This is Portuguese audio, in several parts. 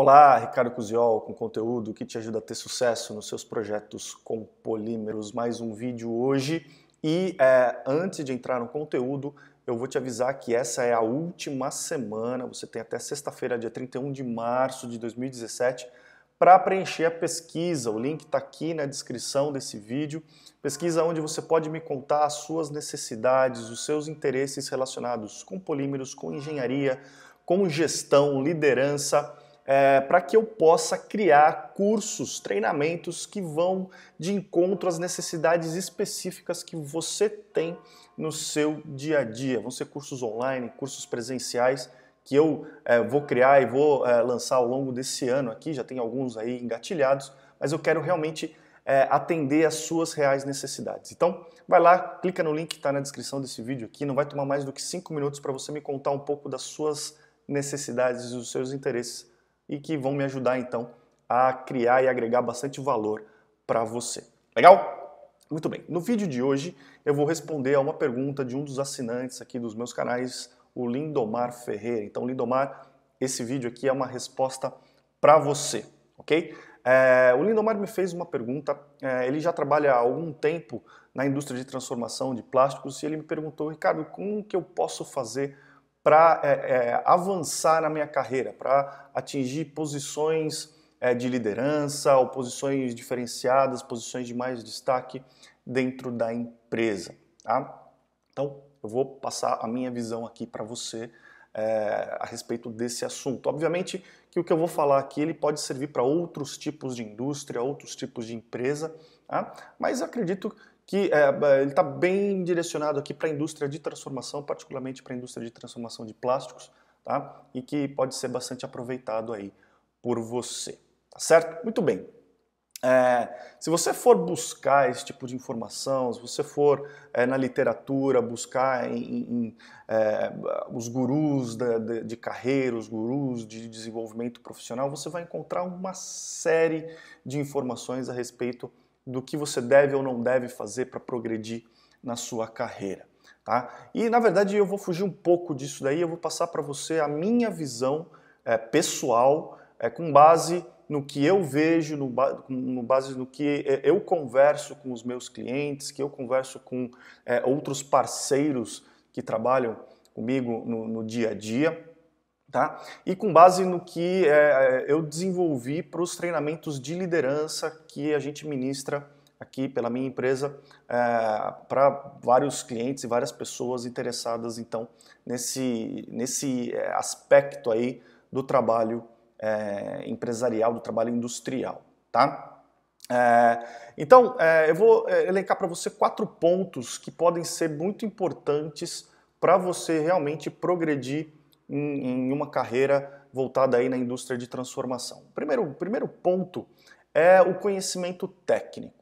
Olá, Ricardo Cusiol, com conteúdo que te ajuda a ter sucesso nos seus projetos com polímeros. Mais um vídeo hoje e é, antes de entrar no conteúdo, eu vou te avisar que essa é a última semana, você tem até sexta-feira, dia 31 de março de 2017, para preencher a pesquisa. O link está aqui na descrição desse vídeo. Pesquisa onde você pode me contar as suas necessidades, os seus interesses relacionados com polímeros, com engenharia, com gestão, liderança é, para que eu possa criar cursos, treinamentos que vão de encontro às necessidades específicas que você tem no seu dia a dia. Vão ser cursos online, cursos presenciais que eu é, vou criar e vou é, lançar ao longo desse ano aqui, já tem alguns aí engatilhados, mas eu quero realmente é, atender às suas reais necessidades. Então, vai lá, clica no link que está na descrição desse vídeo aqui, não vai tomar mais do que cinco minutos para você me contar um pouco das suas necessidades e dos seus interesses e que vão me ajudar então a criar e agregar bastante valor para você. Legal? Muito bem. No vídeo de hoje eu vou responder a uma pergunta de um dos assinantes aqui dos meus canais, o Lindomar Ferreira. Então, Lindomar, esse vídeo aqui é uma resposta para você, ok? É, o Lindomar me fez uma pergunta. É, ele já trabalha há algum tempo na indústria de transformação de plásticos e ele me perguntou, Ricardo, como que eu posso fazer para é, é, avançar na minha carreira, para atingir posições é, de liderança ou posições diferenciadas, posições de mais destaque dentro da empresa. Tá? Então, eu vou passar a minha visão aqui para você é, a respeito desse assunto. Obviamente que o que eu vou falar aqui ele pode servir para outros tipos de indústria, outros tipos de empresa, tá? mas acredito que que é, ele está bem direcionado aqui para a indústria de transformação, particularmente para a indústria de transformação de plásticos, tá? E que pode ser bastante aproveitado aí por você, tá certo? Muito bem. É, se você for buscar esse tipo de informação, se você for é, na literatura buscar em, em, é, os gurus de, de carreira, os gurus de desenvolvimento profissional, você vai encontrar uma série de informações a respeito do que você deve ou não deve fazer para progredir na sua carreira. Tá? E na verdade eu vou fugir um pouco disso daí, eu vou passar para você a minha visão é, pessoal é, com base no que eu vejo, no, ba no, base no que eh, eu converso com os meus clientes, que eu converso com é, outros parceiros que trabalham comigo no, no dia a dia. Tá? E com base no que é, é, eu desenvolvi para os treinamentos de liderança que a gente ministra aqui pela minha empresa é, para vários clientes e várias pessoas interessadas então nesse, nesse é, aspecto aí do trabalho é, empresarial, do trabalho industrial, tá? É, então, eu vou elencar para você quatro pontos que podem ser muito importantes para você realmente progredir em, em uma carreira voltada aí na indústria de transformação. Primeiro, primeiro ponto é o conhecimento técnico.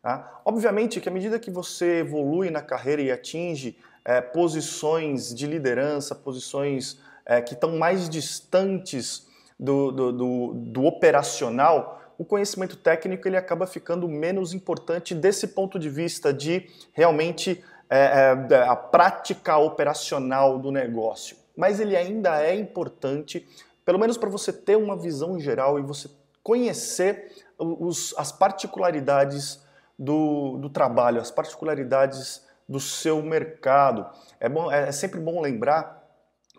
Tá? Obviamente que à medida que você evolui na carreira e atinge é, posições de liderança, posições é, que estão mais distantes do, do, do, do, operacional, o conhecimento técnico ele acaba ficando menos importante desse ponto de vista de realmente é, a prática operacional do negócio mas ele ainda é importante, pelo menos para você ter uma visão geral e você conhecer os, as particularidades do, do trabalho, as particularidades do seu mercado. É, bom, é, é sempre bom lembrar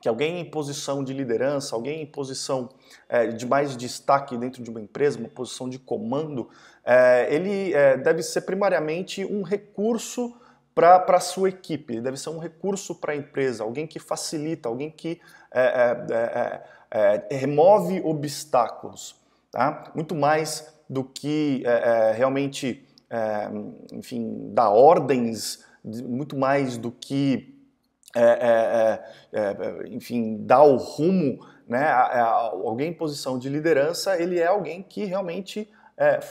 que alguém em posição de liderança, alguém em posição é, de mais destaque dentro de uma empresa, uma posição de comando, é, ele é, deve ser primariamente um recurso para a sua equipe, ele deve ser um recurso para a empresa, alguém que facilita, alguém que é é, é, é, é, remove obstáculos, tá? muito mais do que é, realmente, enfim, dar ordens, muito mais do que, enfim, dar o rumo. Né? Alguém em posição de liderança, ele é alguém que realmente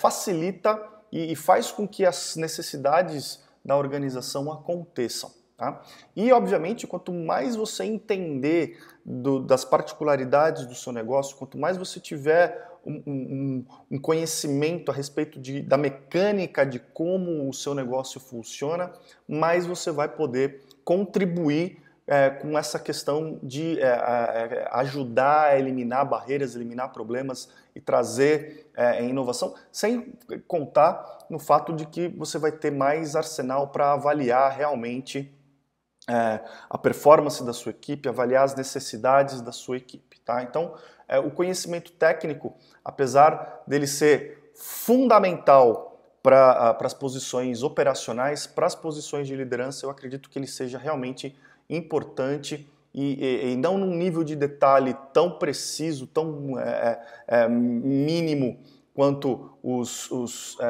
facilita e, e faz com que as necessidades da organização aconteçam. Tá? E, obviamente, quanto mais você entender do, das particularidades do seu negócio, quanto mais você tiver um, um, um conhecimento a respeito de, da mecânica de como o seu negócio funciona, mais você vai poder contribuir é, com essa questão de é, é, é, ajudar a eliminar barreiras, eliminar problemas e trazer é, inovação, sem contar no fato de que você vai ter mais arsenal para avaliar realmente é, a performance da sua equipe, avaliar as necessidades da sua equipe. Tá? Então, o conhecimento técnico, apesar dele ser fundamental para as ah, posições operacionais, para as posições de liderança, eu acredito que ele seja realmente fundamental importante e, e, e não num nível de detalhe tão preciso, tão é, é, é mínimo quanto os, os, é,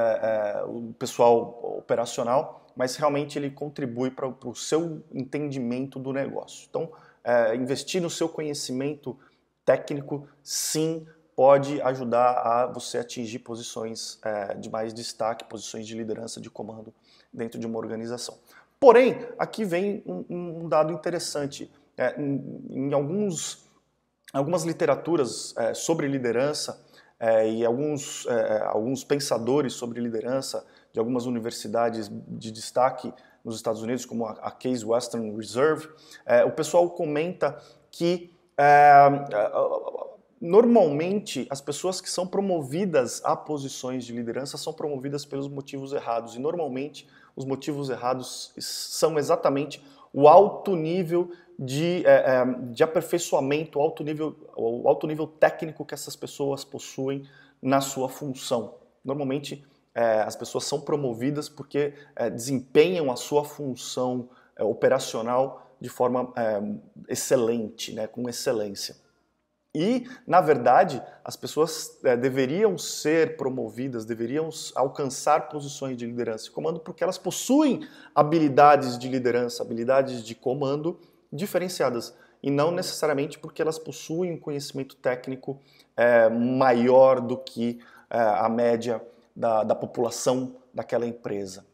é, o pessoal operacional, mas realmente ele contribui para o seu entendimento do negócio. Então, é, investir no seu conhecimento técnico, sim, pode ajudar a você atingir posições de mais destaque, posições de liderança, de comando dentro de uma organização. Porém, aqui vem um, um dado interessante. É, em, em alguns, algumas literaturas é, sobre liderança é, e alguns, é, é, alguns pensadores sobre liderança de algumas universidades de destaque nos Estados Unidos, como a, a Case Western Reserve, é, o pessoal comenta que normalmente as pessoas que são promovidas a posições de liderança são promovidas pelos motivos errados e normalmente os motivos errados são exatamente o alto nível de, é, é, de aperfeiçoamento, o alto, nível, o alto nível técnico que essas pessoas possuem na sua função. Normalmente, é, as pessoas são promovidas porque é, desempenham a sua função é, operacional de forma é, excelente, né, com excelência. E, na verdade, as pessoas é, deveriam ser promovidas, deveriam alcançar posições de liderança e comando porque elas possuem habilidades de liderança, habilidades de comando diferenciadas e não necessariamente porque elas possuem um conhecimento técnico é, maior do que é, a média da, da população daquela empresa.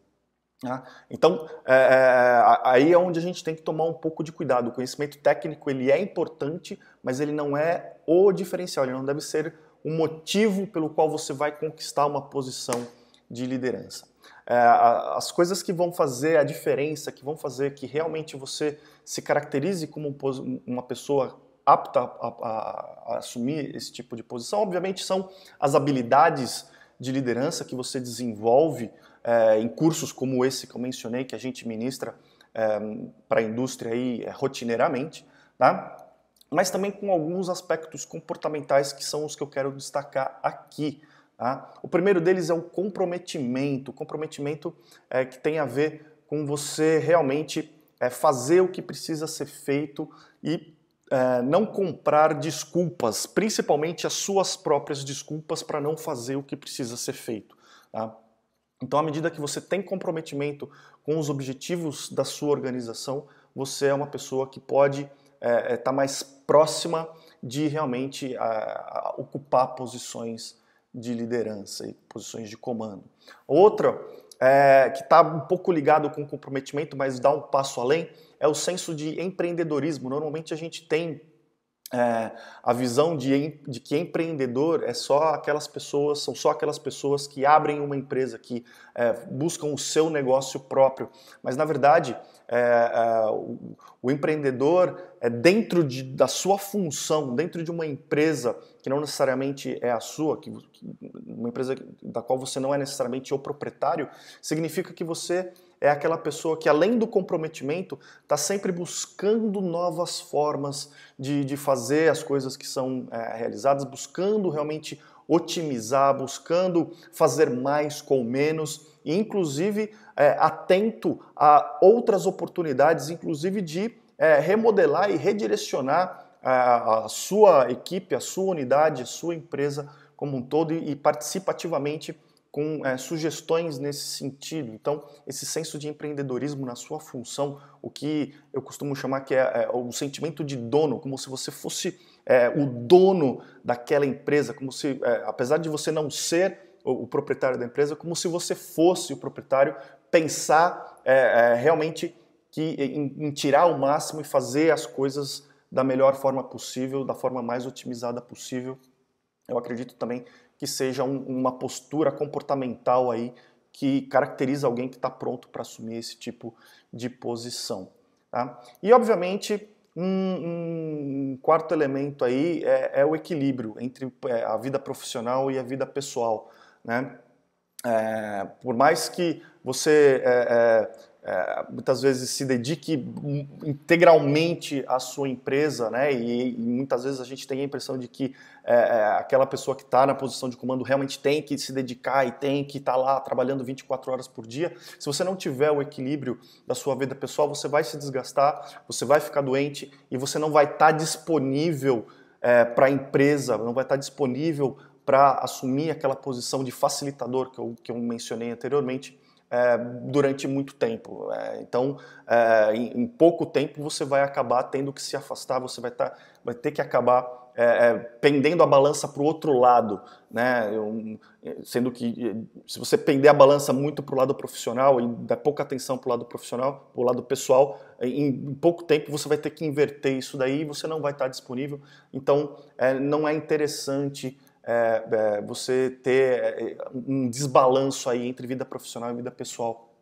Né? Então, é, é, é aí é onde a gente tem que tomar um pouco de cuidado. O conhecimento técnico ele é importante, mas ele não é o diferencial, ele não deve ser o motivo pelo qual você vai conquistar uma posição de liderança. É, as coisas que vão fazer a diferença, que vão fazer que realmente você se caracterize como uma pessoa apta a, a, a assumir esse tipo de posição, obviamente são as habilidades de liderança que você desenvolve é, em cursos como esse que eu mencionei, que a gente ministra é, para a indústria aí, é, rotineiramente, tá? mas também com alguns aspectos comportamentais que são os que eu quero destacar aqui. Tá? O primeiro deles é o comprometimento, o comprometimento é, que tem a ver com você realmente é, fazer o que precisa ser feito e é, não comprar desculpas, principalmente as suas próprias desculpas para não fazer o que precisa ser feito. Tá? Então, à medida que você tem comprometimento com os objetivos da sua organização, você é uma pessoa que pode estar é, é, tá mais próxima de realmente a, a ocupar posições de liderança e posições de comando. Outra, é, que está um pouco ligado com comprometimento, mas dá um passo além, é o senso de empreendedorismo. Normalmente a gente tem é, a visão de, de, que empreendedor é só aquelas pessoas, são só aquelas pessoas que abrem uma empresa, que é, buscam o seu negócio próprio. Mas na verdade, é, é o, o, empreendedor é dentro de, da sua função, dentro de uma empresa que não necessariamente é a sua, que, que uma empresa da qual você não é necessariamente o proprietário, significa que você é aquela pessoa que, além do comprometimento, está sempre buscando novas formas de, de fazer as coisas que são é, realizadas, buscando realmente otimizar, buscando fazer mais com menos, e inclusive é, atento a outras oportunidades, inclusive de é, remodelar e redirecionar é, a sua equipe, a sua unidade, a sua empresa como um todo e, e participativamente com é, sugestões nesse sentido. Então, esse senso de empreendedorismo na sua função, o que eu costumo chamar que é, é o sentimento de dono, como se você fosse é, o dono daquela empresa, como se, é, apesar de você não ser o, o, proprietário da empresa, como se você fosse o proprietário, pensar é, é, realmente que, em, em tirar o máximo e fazer as coisas da melhor forma possível, da forma mais otimizada possível. Eu acredito também que seja um, uma postura comportamental aí que caracteriza alguém que está pronto para assumir esse tipo de posição. Tá? E obviamente um, um, quarto elemento aí é, é o equilíbrio entre é, a vida profissional e a vida pessoal, né? é, por mais que você é, é, é, muitas vezes se dedique integralmente à sua empresa, né? E, e muitas vezes a gente tem a impressão de que é, é, aquela pessoa que está na posição de comando realmente tem que se dedicar e tem que estar tá lá trabalhando 24 horas por dia. Se você não tiver o equilíbrio da sua vida pessoal, você vai se desgastar, você vai ficar doente e você não vai estar tá disponível é, para a empresa, não vai estar tá disponível para assumir aquela posição de facilitador que eu, que eu mencionei anteriormente é, durante muito tempo. É, então, é, em, em, pouco tempo, você vai acabar tendo que se afastar, você vai, tá, vai ter que acabar é, é, pendendo a balança para o outro lado, né? Eu, sendo que se você pender a balança muito para o lado profissional e dar pouca atenção para o lado profissional, para o lado pessoal, em, em, pouco tempo você vai ter que inverter isso daí e você não vai estar tá disponível. Então, é, não é interessante é, é, você ter é, é, um desbalanço aí entre vida profissional e vida pessoal,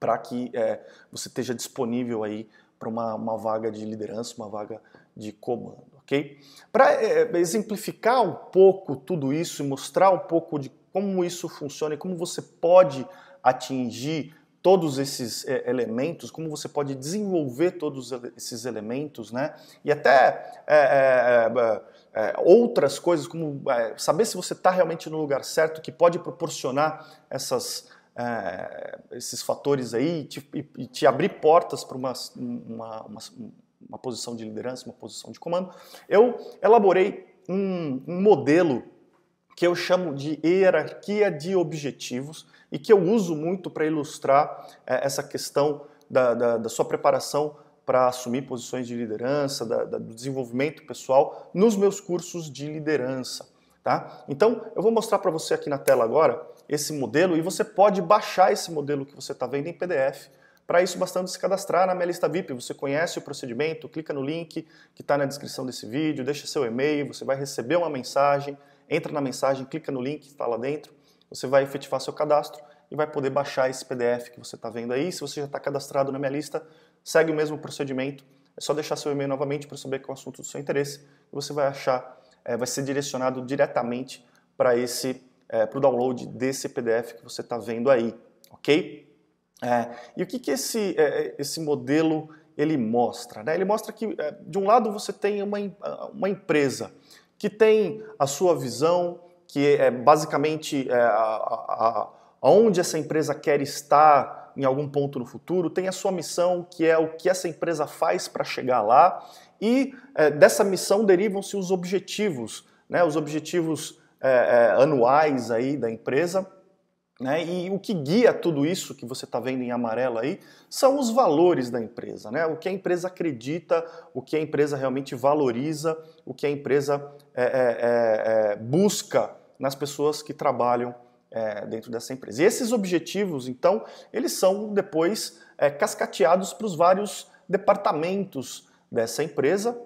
para que é, você esteja disponível aí para uma, uma vaga de liderança, uma vaga de comando, ok? Para é, exemplificar um pouco tudo isso e mostrar um pouco de como isso funciona e como você pode atingir todos esses é, elementos, como você pode desenvolver todos esses elementos, né? E até é, é, outras coisas, como saber se você está realmente no lugar certo, que pode proporcionar essas, esses fatores aí e te, e te abrir portas para uma, uma, uma, uma posição de liderança, uma posição de comando. Eu elaborei um, um modelo que eu chamo de hierarquia de objetivos e que eu uso muito para ilustrar é, essa questão da, da, da sua preparação para assumir posições de liderança, da, do desenvolvimento pessoal nos meus cursos de liderança. Tá? Então, eu vou mostrar para você aqui na tela agora esse modelo e você pode baixar esse modelo que você está vendo em PDF. Para isso, bastando se cadastrar na minha lista VIP. Você conhece o procedimento, clica no link que está na descrição desse vídeo, deixa seu e-mail, você vai receber uma mensagem entra na mensagem, clica no link que está lá dentro, você vai efetivar seu cadastro e vai poder baixar esse PDF que você está vendo aí. Se você já está cadastrado na minha lista, segue o mesmo procedimento. É só deixar seu e-mail novamente para saber qual é o assunto do seu interesse e você vai achar, é, vai ser direcionado diretamente para esse, é, eh, para o download desse PDF que você está vendo aí, ok? É, e o que, que esse, eh, esse modelo ele mostra? Né? Ele mostra que, de um lado, você tem uma, ah, uma empresa que tem a sua visão, que é basicamente é, a, a, a, onde essa empresa quer estar em algum ponto no futuro, tem a sua missão, que é o que essa empresa faz para chegar lá, e é, dessa missão derivam-se os objetivos, né, os objetivos é, é anuais aí da empresa né? E o que guia tudo isso que você está vendo em amarelo aí são os valores da empresa, né? o que a empresa acredita, o que a empresa realmente valoriza, o que a empresa é, é, é, é busca nas pessoas que trabalham é, dentro dessa empresa. E esses objetivos, então, eles são depois é, cascateados para os vários departamentos dessa empresa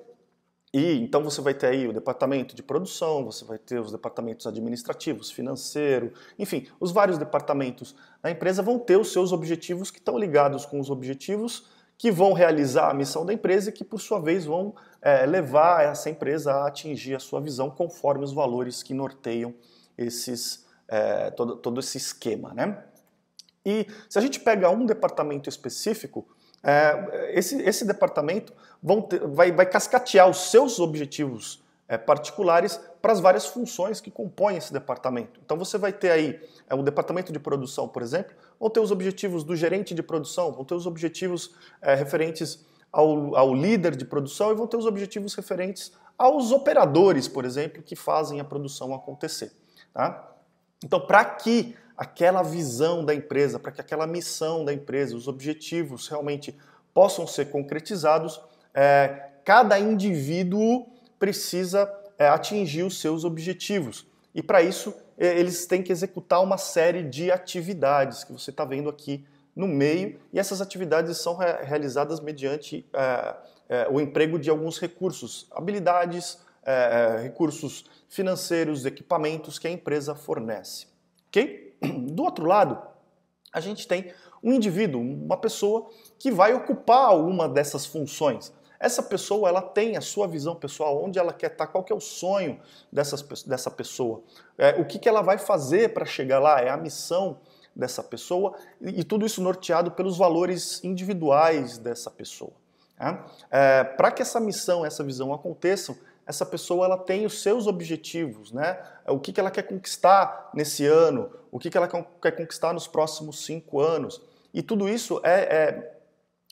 e então você vai ter aí o departamento de produção, você vai ter os departamentos administrativos, financeiro, enfim, os vários departamentos da empresa vão ter os seus objetivos que estão ligados com os objetivos que vão realizar a missão da empresa e que, por sua vez, vão é, levar essa empresa a atingir a sua visão conforme os valores que norteiam esses, é, todo, todo esse esquema. Né? E se a gente pega um departamento específico, é, esse, esse departamento ter, vai, vai cascatear os seus objetivos é, particulares para as várias funções que compõem esse departamento. Então você vai ter aí é, o departamento de produção, por exemplo, vão ter os objetivos do gerente de produção, vão ter os objetivos é, referentes ao, ao, líder de produção e vão ter os objetivos referentes aos operadores, por exemplo, que fazem a produção acontecer. Tá? Então, para que aquela visão da empresa, para que aquela missão da empresa, os objetivos realmente possam ser concretizados, é, cada indivíduo precisa é, atingir os seus objetivos. E para isso, é, eles têm que executar uma série de atividades que você está vendo aqui no meio, e essas atividades são re realizadas mediante é, é, o emprego de alguns recursos, habilidades, é, recursos financeiros, equipamentos que a empresa fornece. Ok? Do outro lado, a gente tem um indivíduo, uma pessoa que vai ocupar alguma dessas funções. Essa pessoa ela tem a sua visão pessoal, onde ela quer estar, qual que é o sonho dessas, dessa pessoa, é, o que, que ela vai fazer para chegar lá, é a missão dessa pessoa e, e tudo isso norteado pelos valores individuais dessa pessoa. Né? É, para que essa missão, essa visão aconteçam, essa pessoa ela tem os seus objetivos, né? É o que, que ela quer conquistar nesse ano, o que, que ela quer conquistar nos próximos cinco anos. E tudo isso é, é,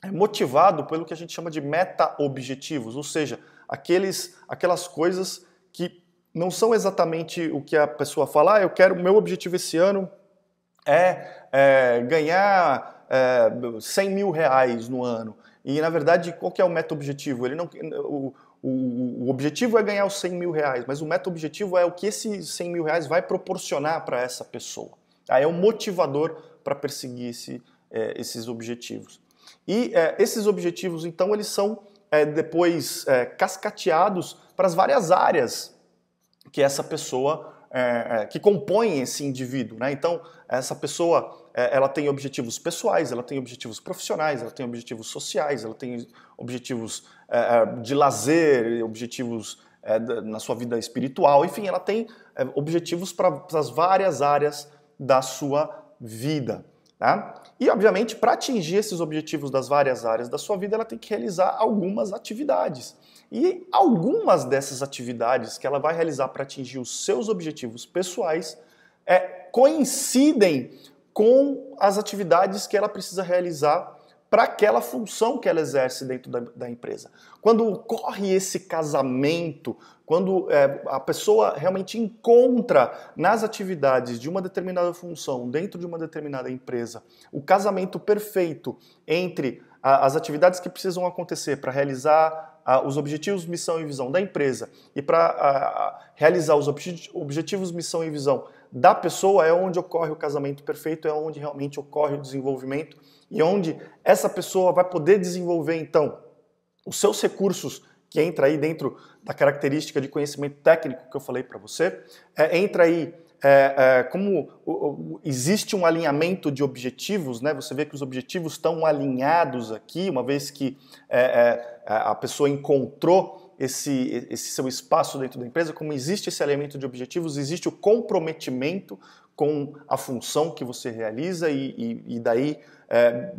é motivado pelo que a gente chama de meta-objetivos, ou seja, aqueles, aquelas coisas que não são exatamente o que a pessoa fala, ah, eu quero, meu objetivo esse ano é, é ganhar é, 100 mil reais no ano. E na verdade, qual que é o meta objetivo? Ele não, o, o, o, objetivo é ganhar os 100 mil reais, mas o meta-objetivo é o que esses 100 mil reais vai proporcionar para essa pessoa. Aí é o motivador para perseguir esse, é, esses objetivos. E é, esses objetivos, então, eles são é, depois é, cascateados para as várias áreas que essa pessoa, é, é, que compõe esse indivíduo. Né? Então, essa pessoa é, ela tem objetivos pessoais, ela tem objetivos profissionais, ela tem objetivos sociais, ela tem objetivos é, é, de lazer, objetivos na sua vida espiritual, enfim, ela tem objetivos para as várias áreas da sua vida. Tá? E, obviamente, para atingir esses objetivos das várias áreas da sua vida, ela tem que realizar algumas atividades. E algumas dessas atividades que ela vai realizar para atingir os seus objetivos pessoais é, coincidem com as atividades que ela precisa realizar para aquela função que ela exerce dentro da, da empresa. Quando ocorre esse casamento, quando é, a pessoa realmente encontra nas atividades de uma determinada função dentro de uma determinada empresa o casamento perfeito entre a, as atividades que precisam acontecer para realizar a, os objetivos, missão e visão da empresa e para realizar os objetivos, missão e visão da pessoa é onde ocorre o casamento perfeito, é onde realmente ocorre o desenvolvimento e onde essa pessoa vai poder desenvolver então os seus recursos que entra aí dentro da característica de conhecimento técnico que eu falei para você, é, entra aí é, é, como o, o, existe um alinhamento de objetivos, né? Você vê que os objetivos estão alinhados aqui, uma vez que é, é, a pessoa encontrou esse, esse seu espaço dentro da empresa, como existe esse elemento de objetivos, existe o comprometimento com a função que você realiza e, e, e daí é,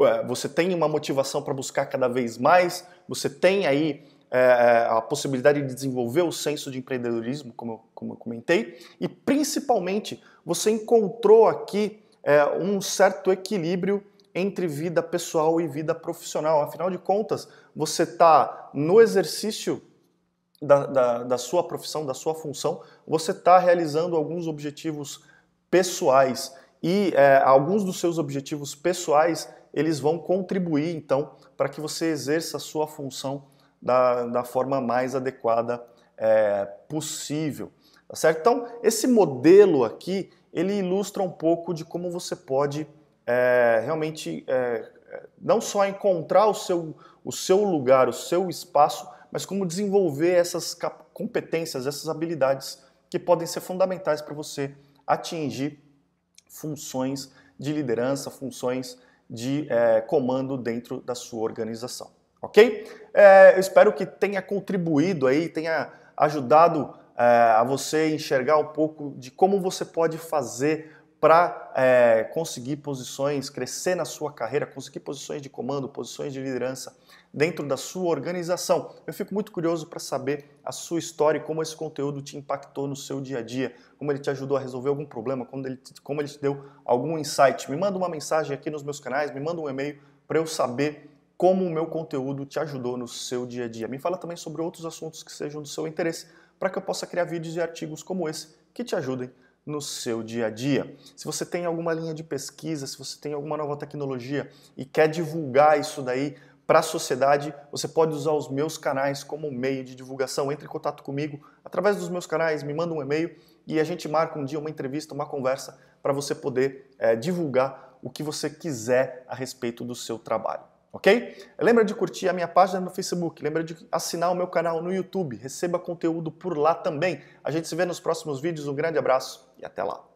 é você tem uma motivação para buscar cada vez mais, você tem aí é, é, a possibilidade de desenvolver o senso de empreendedorismo, como eu, como eu comentei, e principalmente você encontrou aqui é, um certo equilíbrio entre vida pessoal e vida profissional. Afinal de contas, você está no exercício da, da, da, sua profissão, da sua função, você está realizando alguns objetivos pessoais e é, alguns dos seus objetivos pessoais eles vão contribuir então para que você exerça a sua função da, da forma mais adequada é, possível, tá certo? Então esse modelo aqui ele ilustra um pouco de como você pode é, realmente é, é, não só encontrar o seu, o seu lugar, o seu espaço, mas como desenvolver essas competências, essas habilidades que podem ser fundamentais para você atingir funções de liderança, funções de é, comando dentro da sua organização, ok? É, eu espero que tenha contribuído aí, tenha ajudado é, a você enxergar um pouco de como você pode fazer para é, conseguir posições, crescer na sua carreira, conseguir posições de comando, posições de liderança dentro da sua organização. Eu fico muito curioso para saber a sua história e como esse conteúdo te impactou no seu dia a dia, como ele te ajudou a resolver algum problema, como ele, como ele te deu algum insight. Me manda uma mensagem aqui nos meus canais, me manda um e-mail para eu saber como o meu conteúdo te ajudou no seu dia a dia. Me fala também sobre outros assuntos que sejam do seu interesse, para que eu possa criar vídeos e artigos como esse que te ajudem no seu dia a dia. Se você tem alguma linha de pesquisa, se você tem alguma nova tecnologia e quer divulgar isso daí para a sociedade, você pode usar os meus canais como meio de divulgação. Entre em contato comigo através dos meus canais, me manda um e-mail e a gente marca um dia uma entrevista, uma conversa para você poder é, divulgar o que você quiser a respeito do seu trabalho. Ok? Lembra de curtir a minha página no Facebook, lembra de assinar o meu canal no YouTube, receba conteúdo por lá também. A gente se vê nos próximos vídeos, um grande abraço e até lá.